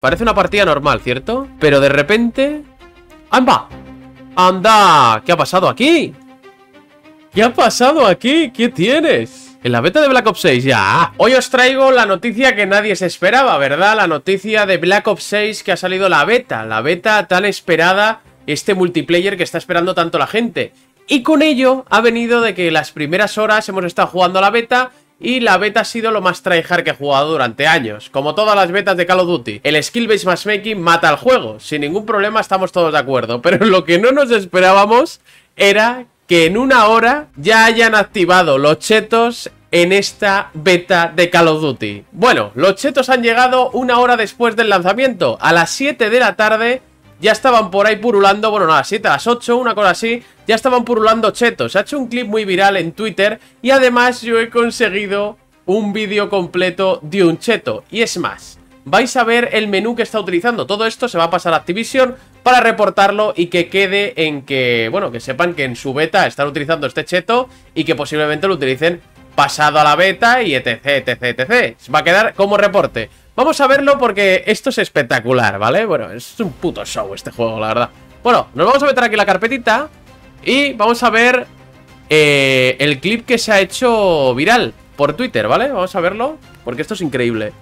Parece una partida normal, ¿cierto? Pero de repente... ¡Anda! ¡Anda! ¿Qué ha pasado aquí? ¿Qué ha pasado aquí? ¿Qué tienes? En la beta de Black Ops 6, ya. Hoy os traigo la noticia que nadie se esperaba, ¿verdad? La noticia de Black Ops 6 que ha salido la beta. La beta tan esperada, este multiplayer que está esperando tanto la gente. Y con ello ha venido de que las primeras horas hemos estado jugando la beta y la beta ha sido lo más tryhard que he jugado durante años, como todas las betas de Call of Duty. El skill-based matchmaking mata al juego, sin ningún problema estamos todos de acuerdo, pero lo que no nos esperábamos era que en una hora ya hayan activado los chetos en esta beta de Call of Duty. Bueno, los chetos han llegado una hora después del lanzamiento, a las 7 de la tarde, ya estaban por ahí purulando, bueno, a las 7, a las 8, una cosa así, ya estaban purulando chetos. Ha hecho un clip muy viral en Twitter y además yo he conseguido un vídeo completo de un cheto. Y es más, vais a ver el menú que está utilizando. Todo esto se va a pasar a Activision para reportarlo y que quede en que, bueno, que sepan que en su beta están utilizando este cheto y que posiblemente lo utilicen pasado a la beta y etc, etc, etc. Va a quedar como reporte. Vamos a verlo porque esto es espectacular, ¿vale? Bueno, es un puto show este juego, la verdad. Bueno, nos vamos a meter aquí la carpetita y vamos a ver eh, el clip que se ha hecho viral por Twitter, ¿vale? Vamos a verlo porque esto es increíble.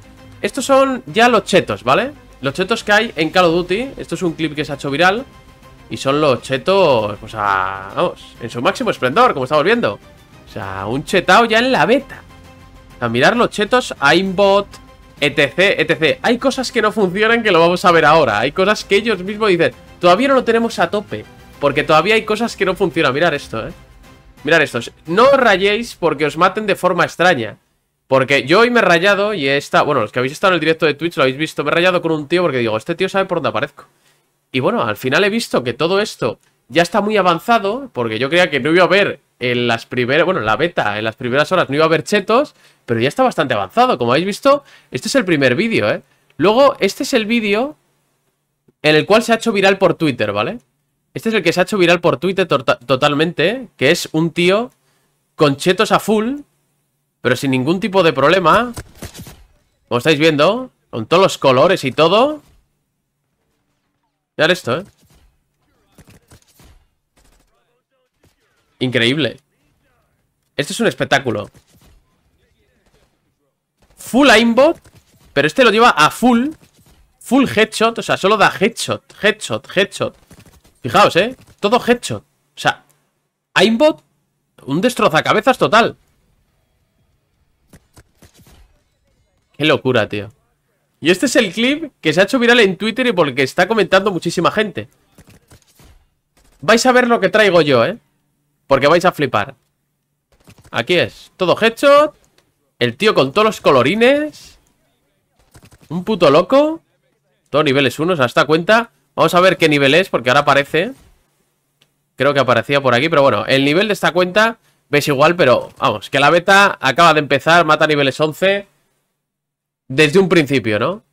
Estos son ya los chetos, ¿vale? Los chetos que hay en Call of Duty. Esto es un clip que se ha hecho viral. Y son los chetos, O sea, Vamos, en su máximo esplendor, como estamos viendo. O sea, un chetao ya en la beta. a mirar los chetos a Aimbot, etc, etc. Hay cosas que no funcionan que lo vamos a ver ahora. Hay cosas que ellos mismos dicen, todavía no lo tenemos a tope. Porque todavía hay cosas que no funcionan. Mirad esto, eh. Mirad esto. No os rayéis porque os maten de forma extraña. Porque yo hoy me he rayado y he estado... Bueno, los que habéis estado en el directo de Twitch lo habéis visto. Me he rayado con un tío porque digo, este tío sabe por dónde aparezco. Y bueno, al final he visto que todo esto ya está muy avanzado, porque yo creía que no iba a haber en las primeras, bueno, en la beta, en las primeras horas no iba a haber chetos, pero ya está bastante avanzado. Como habéis visto, este es el primer vídeo, ¿eh? Luego, este es el vídeo en el cual se ha hecho viral por Twitter, ¿vale? Este es el que se ha hecho viral por Twitter totalmente, que es un tío con chetos a full, pero sin ningún tipo de problema. Como estáis viendo, con todos los colores y todo. Mirad esto, ¿eh? Increíble. Este es un espectáculo. Full aimbot. Pero este lo lleva a full. Full headshot. O sea, solo da headshot. Headshot, headshot. Fijaos, ¿eh? Todo headshot. O sea, aimbot. Un destrozacabezas total. Qué locura, tío. Y este es el clip que se ha hecho viral en Twitter y porque está comentando muchísima gente. Vais a ver lo que traigo yo, ¿eh? Porque vais a flipar. Aquí es. Todo headshot. El tío con todos los colorines. Un puto loco. Todo niveles 1, esta cuenta. Vamos a ver qué nivel es, porque ahora aparece. Creo que aparecía por aquí, pero bueno. El nivel de esta cuenta ves igual, pero vamos, que la beta acaba de empezar, mata niveles 11. Desde un principio, ¿no?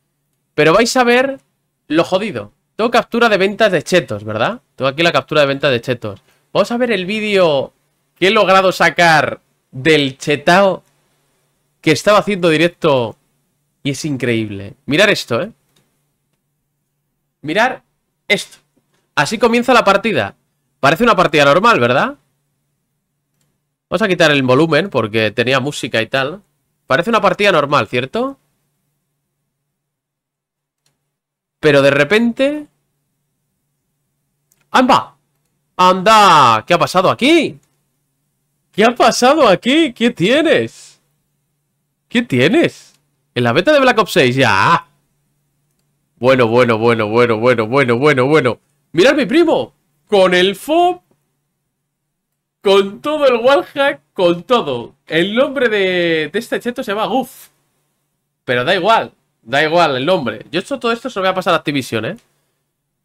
Pero vais a ver lo jodido. Tengo captura de ventas de chetos, ¿verdad? Tengo aquí la captura de ventas de chetos. Vamos a ver el vídeo que he logrado sacar del Chetao que estaba haciendo directo y es increíble. Mirar esto, ¿eh? Mirar esto. Así comienza la partida. Parece una partida normal, ¿verdad? Vamos a quitar el volumen porque tenía música y tal. Parece una partida normal, ¿cierto? Pero de repente... ¡Amba! ¡Anda! ¿Qué ha pasado aquí? ¿Qué ha pasado aquí? ¿Qué tienes? ¿Qué tienes? En la beta de Black Ops 6, ya. Bueno, bueno, bueno, bueno, bueno, bueno, bueno, bueno. Mirad mi primo. Con el FOB. Con todo el wallhack. Con todo. El nombre de, de este cheto se llama Goof. Pero da igual. Da igual el nombre. Yo esto, todo esto se lo voy a pasar a Activision, ¿eh?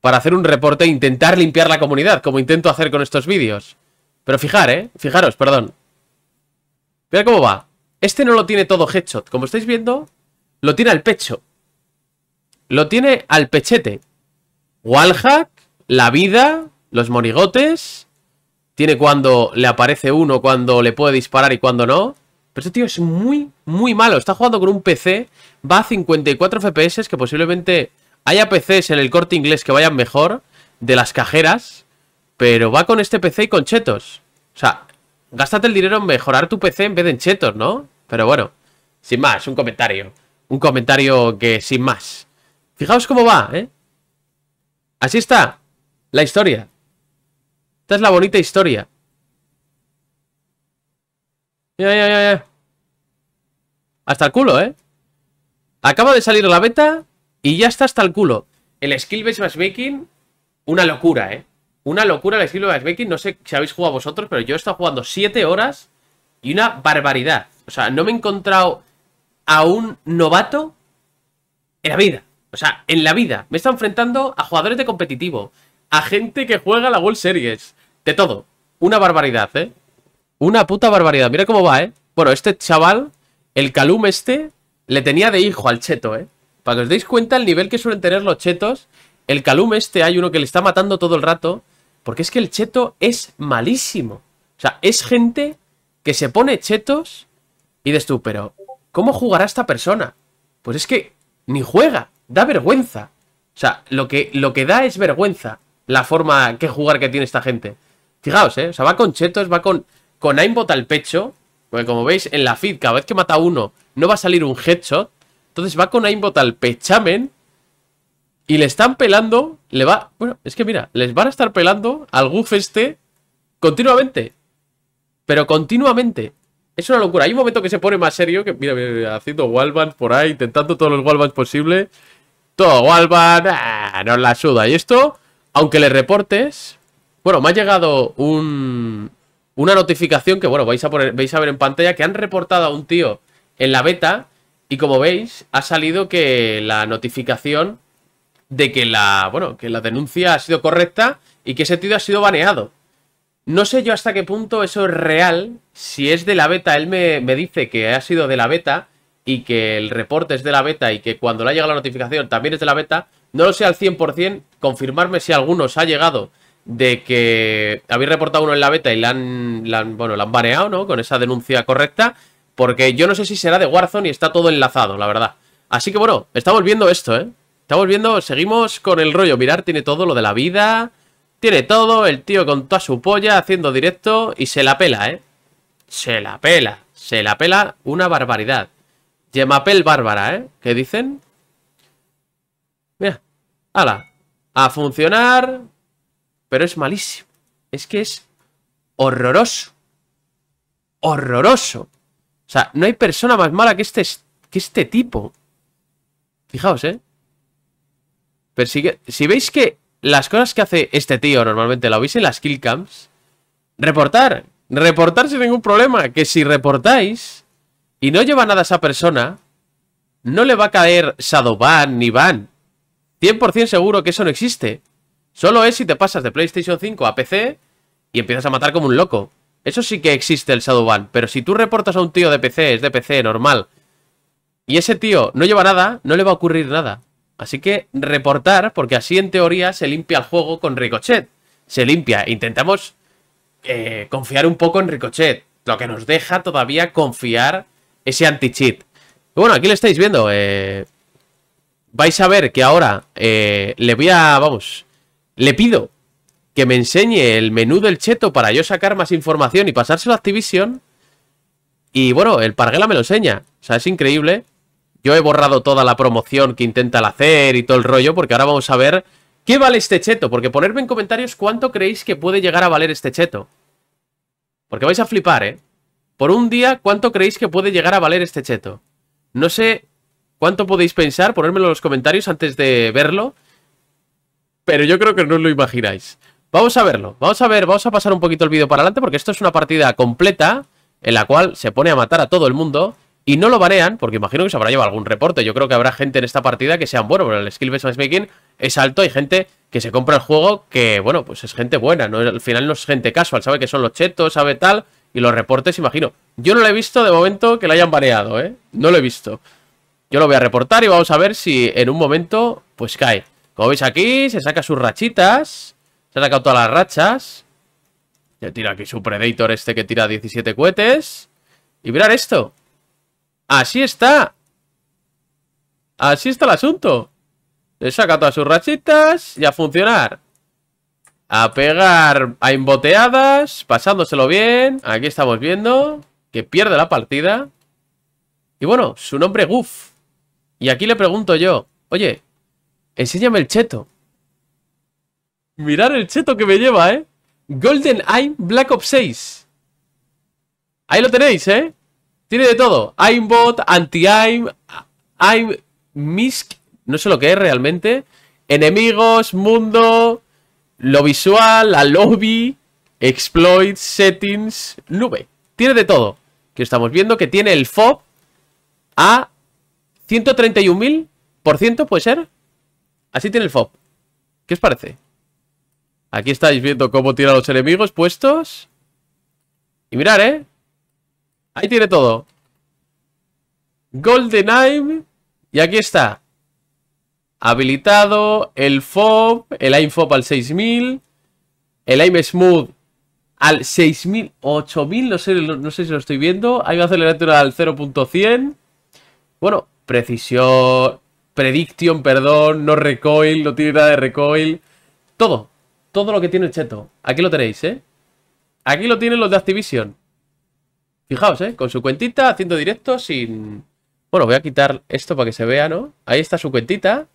para hacer un reporte e intentar limpiar la comunidad, como intento hacer con estos vídeos. Pero fijar, ¿eh? Fijaros, perdón. Mira cómo va. Este no lo tiene todo headshot. Como estáis viendo, lo tiene al pecho. Lo tiene al pechete. Wallhack, la vida, los morigotes Tiene cuando le aparece uno, cuando le puede disparar y cuando no. Pero este tío es muy, muy malo. Está jugando con un PC. Va a 54 FPS, que posiblemente hay PCs en el corte inglés que vayan mejor de las cajeras, pero va con este PC y con chetos. O sea, gástate el dinero en mejorar tu PC en vez de en chetos, ¿no? Pero bueno, sin más, un comentario. Un comentario que sin más. Fijaos cómo va, ¿eh? Así está la historia. Esta es la bonita historia. Ya, ya, ya, Hasta el culo, ¿eh? Acaba de salir la beta y ya está hasta el culo. El skill based matchmaking, una locura, ¿eh? Una locura el skill based matchmaking. No sé si habéis jugado vosotros, pero yo he estado jugando 7 horas y una barbaridad. O sea, no me he encontrado a un novato en la vida. O sea, en la vida. Me está enfrentando a jugadores de competitivo, a gente que juega la World Series, de todo. Una barbaridad, ¿eh? Una puta barbaridad. Mira cómo va, ¿eh? Bueno, este chaval, el Calum este, le tenía de hijo al cheto, ¿eh? Para que os deis cuenta el nivel que suelen tener los chetos, el Calum este hay uno que le está matando todo el rato, porque es que el cheto es malísimo. O sea, es gente que se pone chetos y de tú, pero ¿cómo jugará esta persona? Pues es que ni juega, da vergüenza. O sea, lo que, lo que da es vergüenza la forma que jugar que tiene esta gente. Fijaos, ¿eh? O sea, va con chetos, va con, con aimbot al pecho. Porque como veis, en la feed, cada vez que mata uno, no va a salir un headshot. Entonces va con Aimbot al pechamen y le están pelando, le va... Bueno, es que mira, les van a estar pelando al Goof este continuamente. Pero continuamente. Es una locura. Hay un momento que se pone más serio, que mira, haciendo Wallbans por ahí, intentando todos los Wallbans posibles. Todo wallbang, ah, no la suda. Y esto, aunque le reportes... Bueno, me ha llegado una notificación que, bueno, vais a ver en pantalla que han reportado a un tío en la beta y como veis, ha salido que la notificación de que la, bueno, que la denuncia ha sido correcta y que ese tío ha sido baneado. No sé yo hasta qué punto eso es real, si es de la beta, él me, dice que ha sido de la beta y que el reporte es de la beta y que cuando le ha llegado la notificación también es de la beta, no lo sé al 100%, confirmarme si alguno os ha llegado de que habéis reportado uno en la beta y la han, bueno, han baneado, ¿no? Con esa denuncia correcta porque yo no sé si será de Warzone y está todo enlazado, la verdad. Así que bueno, estamos viendo esto, ¿eh? Estamos viendo, seguimos con el rollo. Mirar, tiene todo lo de la vida. Tiene todo, el tío con toda su polla haciendo directo y se la pela, ¿eh? Se la pela, se la pela una barbaridad. Yemapel bárbara, ¿eh? ¿Qué dicen? Mira, Hala. a funcionar, pero es malísimo. Es que es horroroso. Horroroso. O sea, no hay persona más mala que este, que este tipo. Fijaos, ¿eh? Pero si, veis que las cosas que hace este tío normalmente la veis en las killcams, reportar. Reportar sin ningún problema. Que si reportáis y no lleva nada a esa persona, no le va a caer Sadoban ni Ban. 100% seguro que eso no existe. Solo es si te pasas de PlayStation 5 a PC y empiezas a matar como un loco. Eso sí que existe el Shadowban. Pero si tú reportas a un tío de PC, es de PC, normal. Y ese tío no lleva nada, no le va a ocurrir nada. Así que reportar, porque así en teoría se limpia el juego con Ricochet. Se limpia. Intentamos eh, confiar un poco en Ricochet. Lo que nos deja todavía confiar ese anti-cheat. Bueno, aquí lo estáis viendo. Eh, vais a ver que ahora eh, le voy a... Vamos. Le pido que me enseñe el menú del cheto para yo sacar más información y pasárselo a Activision. Y bueno, el Parguela me lo enseña. O sea, es increíble. Yo he borrado toda la promoción que intenta hacer y todo el rollo, porque ahora vamos a ver qué vale este cheto. Porque ponerme en comentarios cuánto creéis que puede llegar a valer este cheto. Porque vais a flipar, ¿eh? Por un día, ¿cuánto creéis que puede llegar a valer este cheto? No sé cuánto podéis pensar, ponérmelo en los comentarios antes de verlo. Pero yo creo que no os lo imagináis. Vamos a verlo, vamos a ver, vamos a pasar un poquito el vídeo para adelante porque esto es una partida completa en la cual se pone a matar a todo el mundo y no lo banean, porque imagino que se habrá llevado algún reporte. Yo creo que habrá gente en esta partida que sean bueno, pero el skill based making es alto. Hay gente que se compra el juego que, bueno, pues es gente buena. ¿no? Al final no es gente casual, sabe que son los chetos, sabe tal. Y los reportes, imagino. Yo no lo he visto de momento que lo hayan baneado, ¿eh? No lo he visto. Yo lo voy a reportar y vamos a ver si en un momento, pues cae. Como veis aquí, se saca sus rachitas. Se ha sacado todas las rachas. Ya tira aquí su Predator este que tira 17 cohetes. Y mirad esto. Así está. Así está el asunto. Le saca todas sus rachitas y a funcionar. A pegar a emboteadas, pasándoselo bien. Aquí estamos viendo que pierde la partida. Y bueno, su nombre Goof. Y aquí le pregunto yo, oye, enséñame el cheto. Mirar el cheto que me lleva, ¿eh? Golden Eye Black Ops 6. Ahí lo tenéis, ¿eh? Tiene de todo. Aimbot, anti-aim, aim, misc, no sé lo que es realmente. Enemigos, mundo, lo visual, la lobby, exploits, settings, nube. Tiene de todo. Que estamos viendo que tiene el FOB a 131.000%, ¿puede ser? Así tiene el FOB. ¿Qué os parece? Aquí estáis viendo cómo tiran los enemigos puestos. Y mirar, ¿eh? Ahí tiene todo. Golden Aim. Y aquí está. Habilitado el FOB, el AIM FOB al 6000, el AIM Smooth al 6000, 8000, no sé, si lo estoy viendo. una acelerator al 0.100. Bueno, precisión, prediction, perdón, no recoil, no tiene nada de recoil. Todo, todo lo que tiene el Cheto. Aquí lo tenéis, ¿eh? Aquí lo tienen los de Activision. Fijaos, ¿eh? Con su cuentita, haciendo directo sin... Bueno, voy a quitar esto para que se vea, ¿no? Ahí está su cuentita.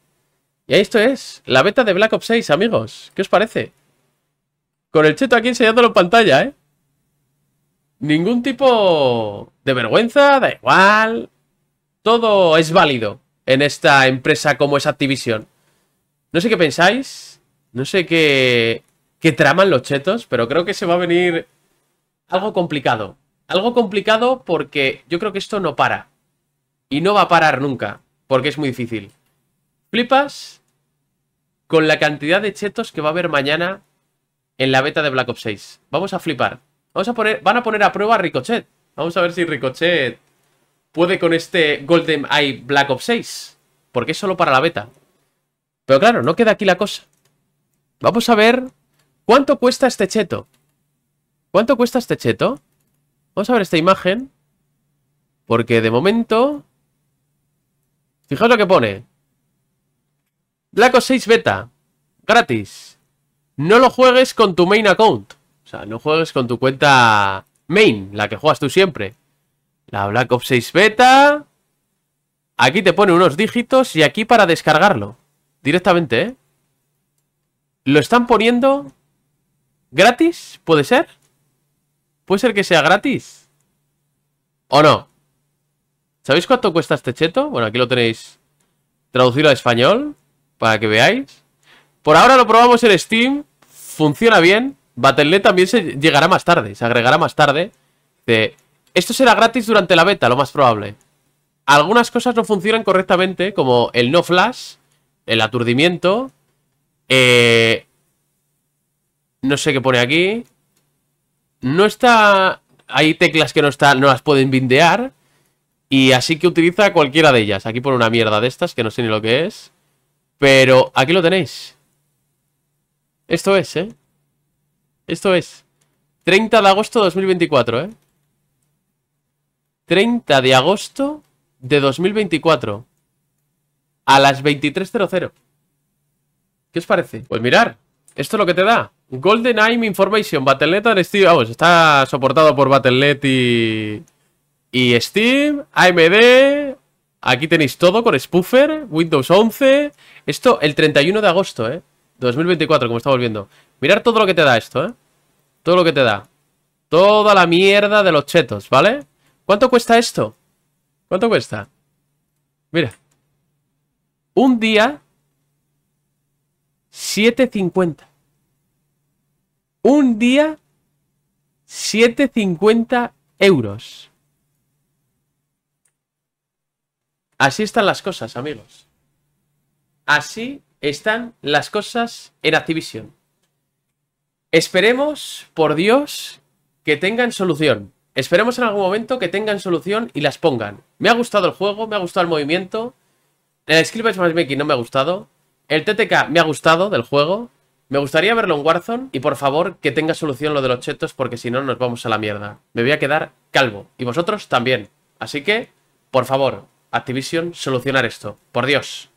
Y ahí esto es, la beta de Black Ops 6, amigos. ¿Qué os parece? Con el cheto aquí enseñándolo en pantalla, ¿eh? Ningún tipo de vergüenza, da igual. Todo es válido en esta empresa como es Activision. No sé qué pensáis, no sé qué, qué traman los chetos, pero creo que se va a venir algo complicado. Algo complicado porque yo creo que esto no para. Y no va a parar nunca, porque es muy difícil. Flipas con la cantidad de chetos que va a haber mañana en la beta de Black Ops 6. Vamos a flipar. Vamos a poner, van a poner a prueba a Ricochet. Vamos a ver si Ricochet puede con este Golden Eye Black Ops 6. Porque es solo para la beta. Pero claro, no queda aquí la cosa. Vamos a ver cuánto cuesta este cheto. ¿Cuánto cuesta este cheto? Vamos a ver esta imagen. Porque de momento... Fijaos lo que pone. Black Ops 6 Beta. Gratis. No lo juegues con tu main account. O sea, no juegues con tu cuenta main, la que juegas tú siempre. La Black Ops 6 Beta. Aquí te pone unos dígitos y aquí para descargarlo. Directamente, ¿eh? Lo están poniendo gratis, ¿puede ser? ¿Puede ser que sea gratis? ¿O no? ¿Sabéis cuánto cuesta este cheto? Bueno, aquí lo tenéis traducido a español para que veáis. Por ahora lo probamos en Steam, funciona bien. Battle.net también se llegará más tarde, se agregará más tarde. Esto será gratis durante la beta, lo más probable. Algunas cosas no funcionan correctamente, como el no flash, el aturdimiento, eh, no sé qué pone aquí. No está... Hay teclas que no, no las pueden bindear. Y así que utiliza cualquiera de ellas. Aquí pone una mierda de estas que no sé ni lo que es. Pero aquí lo tenéis. Esto es, ¿eh? Esto es. 30 de agosto de 2024, ¿eh? 30 de agosto de 2024. A las 23.00. ¿Qué os parece? Pues mirar, esto es lo que te da. Golden Eye Information, Battle.net Steam. Vamos, está soportado por Battle.net y... y Steam, AMD... Aquí tenéis todo con Spoofer, Windows 11... Esto el 31 de agosto, ¿eh? 2024, como estamos viendo. Mirar todo lo que te da esto, ¿eh? Todo lo que te da. Toda la mierda de los chetos, ¿vale? ¿Cuánto cuesta esto? ¿Cuánto cuesta? Mira. Un día 7.50. Un día, 7.50 euros. Así están las cosas, amigos. Así están las cosas en Activision. Esperemos, por Dios, que tengan solución. Esperemos en algún momento que tengan solución y las pongan. Me ha gustado el juego, me ha gustado el movimiento. El más que no me ha gustado. El TTK me ha gustado del juego. Me gustaría verlo en Warzone y por favor que tenga solución lo de los chetos porque si no nos vamos a la mierda. Me voy a quedar calvo y vosotros también. Así que, por favor, Activision, solucionar esto. Por Dios.